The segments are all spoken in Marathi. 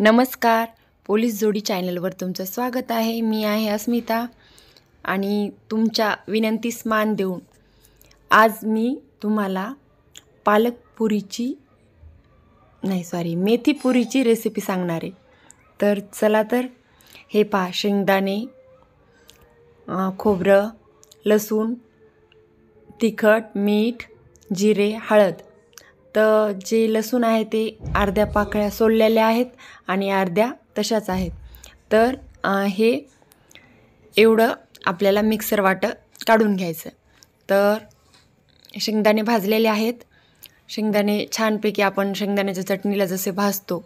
नमस्कार पोलीस जोडी चॅनलवर तुमचं स्वागत आहे मी आहे अस्मिता आणि तुमच्या विनंतीस मान देऊन आज मी तुम्हाला पालक पुरीची, नाही सॉरी पुरीची रेसिपी सांगणार आहे तर चला तर हे पहा शेंगदाणे खोबरं लसूण तिखट मीठ जिरे हळद तर जे लसूण आहे ते अर्ध्या पाकळ्या सोललेल्या आहेत आणि अर्ध्या तशाच आहेत तर हे एवढं आपल्याला मिक्सर वाट काढून घ्यायचं तर शेंगदाणे भाजलेले आहेत शेंगदाणे छानपैकी आपण शेंगदाण्याच्या चटणीला जसे भाजतो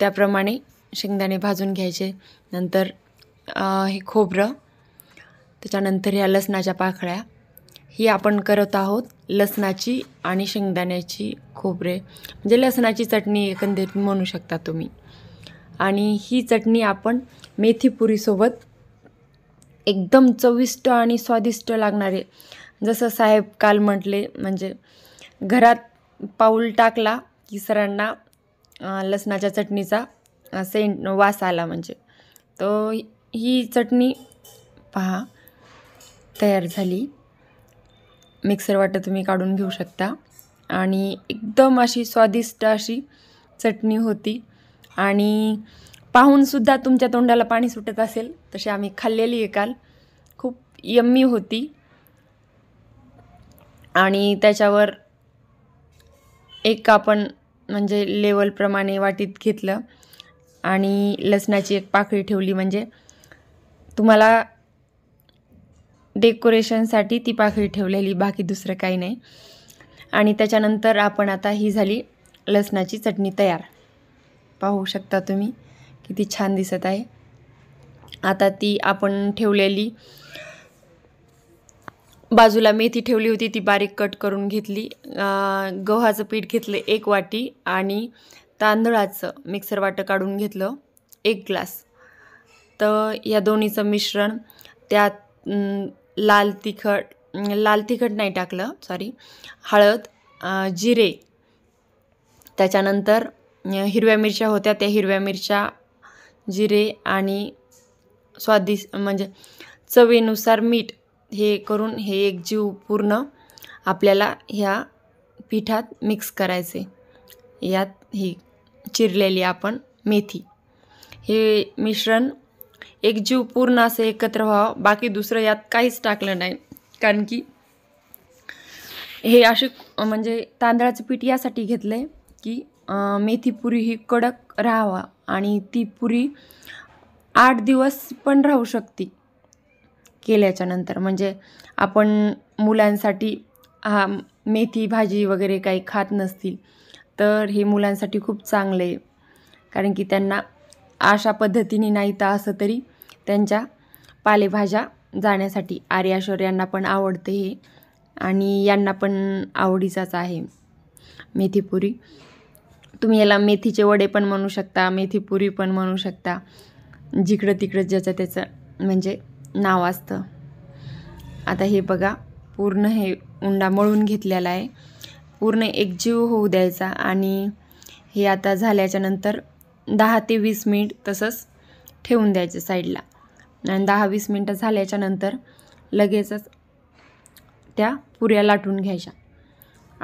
त्याप्रमाणे शेंगदाणे भाजून घ्यायचे नंतर हे खोबरं त्याच्यानंतर ह्या लसणाच्या पाकळ्या ही आपण करत आहोत लसणाची आणि शेंगदाण्याची खोबरे म्हणजे लसणाची चटणी एकंदरीत म्हणू शकता तुम्ही आणि ही चटणी आपण मेथीपुरीसोबत एकदम चविष्ट आणि स्वादिष्ट लागणारे जसं साहेब काल म्हटले म्हणजे घरात पाऊल टाकला की सरांना लसणाच्या चटणीचा सेंट वास आला म्हणजे तो ही चटणी पहा तयार झाली मिक्सर वाटं तुम्ही काढून घेऊ शकता आणि एकदम अशी स्वादिष्ट अशी चटणी होती आणि पाहूनसुद्धा तुमच्या तोंडाला पाणी सुटत असेल तशी आम्ही खाल्लेली आहे काल खूप यम्मी होती आणि त्याच्यावर एक आपण म्हणजे लेवलप्रमाणे वाटीत घेतलं आणि लसणाची एक पाकळी ठेवली म्हणजे तुम्हाला डेकोरेशनसाठी ती पाकळी ठेवलेली बाकी दुसरं काही नाही आणि त्याच्यानंतर आपण आता ही झाली लसणाची चटणी तयार पाहू शकता तुम्ही किती छान दिसत आहे आता ती आपण ठेवलेली बाजूला मेथी ठेवली होती ती बारीक कट करून घेतली गव्हाचं पीठ घेतलं एक वाटी आणि तांदळाचं मिक्सर वाटं काढून घेतलं एक ग्लास तर या दोन्हीचं मिश्रण त्यात लाल तिखट लाल तिखट नाही टाकलं सॉरी हळद जिरे त्याच्यानंतर हिरव्या मिरच्या होत्या त्या हिरव्या मिरच्या जिरे आणि स्वादिष्ट म्हणजे चवीनुसार मीठ हे करून हे एक जीव पूर्ण आपल्याला ह्या पिठात मिक्स करायचे यात ही चिरलेली आपण मेथी हे मिश्रण एक जीव पूर्ण असं एकत्र व्हावं बाकी दुसरं यात काहीच टाकलं नाही कारण की हे असे म्हणजे तांदळाचं पीठ यासाठी घेतलं आहे की मेथीपुरी ही कडक राहावा आणि ती पुरी आठ दिवस पण राहू शकते केल्याच्या नंतर म्हणजे आपण मुलांसाठी हा मेथी भाजी वगैरे काही खात नसतील तर हे मुलांसाठी खूप चांगलं आहे कारण की त्यांना अशा पद्धतीने नाही तर असं तरी त्यांच्या पालेभाज्या जाण्यासाठी आर्याश्वर यांना पण आवडते हे आणि यांना पण आवडीचाच आहे मेथीपुरी तुम्ही याला मेथीचे वडे पण म्हणू शकता मेथीपुरी पण म्हणू शकता जिकडं तिकडं ज्याचं त्याचं म्हणजे नाव असतं आता हे बघा पूर्ण हे उंडा मळून घेतलेला आहे पूर्ण एकजीव होऊ द्यायचा आणि हे आता झाल्याच्यानंतर दहा ते वीस मिनिट तसंच ठेवून द्यायचं साईडला आणि दहा वीस मिनटं झाल्याच्यानंतर लगेचच त्या पुऱ्या लाटून घ्यायच्या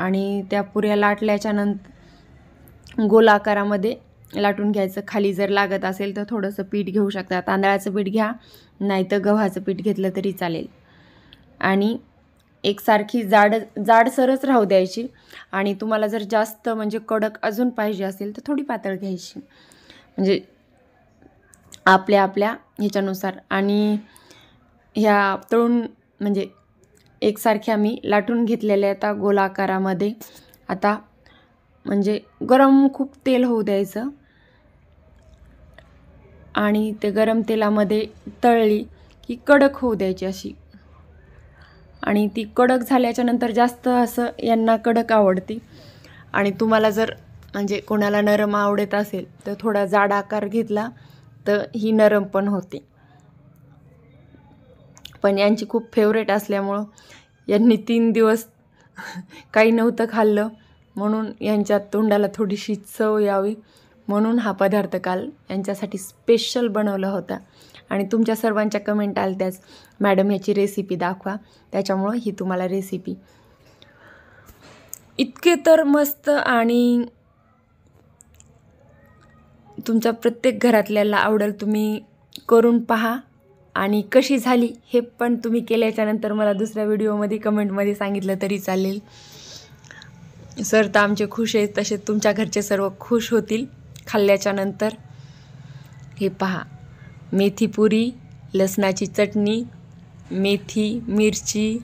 आणि त्या पुऱ्या लाटल्याच्यानंतर गोल आकारामध्ये लाटून घ्यायचं खाली जर लागत असेल तर थोडंसं पीठ घेऊ शकता तांदळाचं पीठ घ्या नाही तर गव्हाचं पीठ घेतलं तरी चालेल आणि एकसारखी जाड जाडसरच राहू द्यायची आणि तुम्हाला जर जास्त म्हणजे कडक अजून पाहिजे असेल तर थोडी पातळ घ्यायची म्हणजे आपल्या आपल्या ह्याच्यानुसार आणि ह्या तळून म्हणजे एकसारख्या मी लाटून घेतलेल्या आता गोलाकारामध्ये आता म्हणजे गरम खूप तेल होऊ द्यायचं आणि ते गरम तेलामध्ये तळली की कडक होऊ द्यायची अशी आणि ती कडक झाल्याच्या नंतर जास्त असं यांना कडक आवडती आणि तुम्हाला जर म्हणजे कोणाला नरम आवडत असेल तर थोडा जाड आकार घेतला तर ही नरम पण होते पण यांची खूप फेवरेट असल्यामुळं यांनी तीन दिवस काही नव्हतं खाल्लं म्हणून यांच्या तोंडाला थोडीशी चव यावी म्हणून हा पदार्थ काल यांच्यासाठी स्पेशल बनवला होता आणि तुमच्या सर्वांच्या कमेंट त्याच मॅडम ह्याची रेसिपी दाखवा त्याच्यामुळं ही तुम्हाला रेसिपी इतके तर मस्त आणि तुमच्या प्रत्येक घरातल्याला आवडेल तुम्ही करून पहा आणि कशी झाली हे पण तुम्ही केल्याच्यानंतर मला दुसऱ्या व्हिडिओमध्ये कमेंटमध्ये सांगितलं तरी चालेल सर तर आमचे खुश आहेत तसेच तुमच्या घरचे सर्व खुश होतील खाल्ल्याच्या नंतर हे पहा मेथीपुरी लसणाची चटणी मेथी मिरची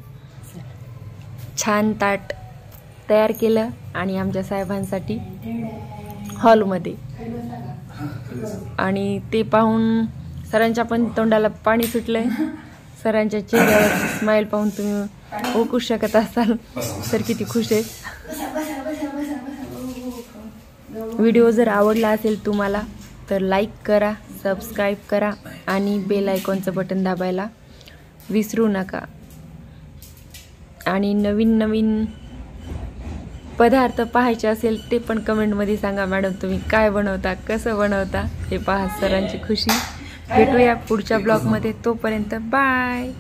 छान ताट तयार केलं आणि आमच्या साहेबांसाठी हॉलमध्ये आणि ते पाहून सरांच्या पण तोंडाला पाणी सुटलं आहे सरांच्या चेहऱ्यावर स्माईल पाहून तुम्ही ओकू शकत असाल सर किती खुश आहे व्हिडिओ जर आवडला असेल तुम्हाला तर लाईक करा सबस्क्राईब करा आणि बेल आयकॉनचं बटन दाबायला विसरू नका आणि नवीन नवीन पदार्थ पाहायचे असेल ते पण कमेंटमध्ये सांगा मॅडम तुम्ही काय बनवता कसं बनवता हे पहा सरांची खुशी भेटूया पुढच्या ब्लॉगमध्ये तोपर्यंत बाय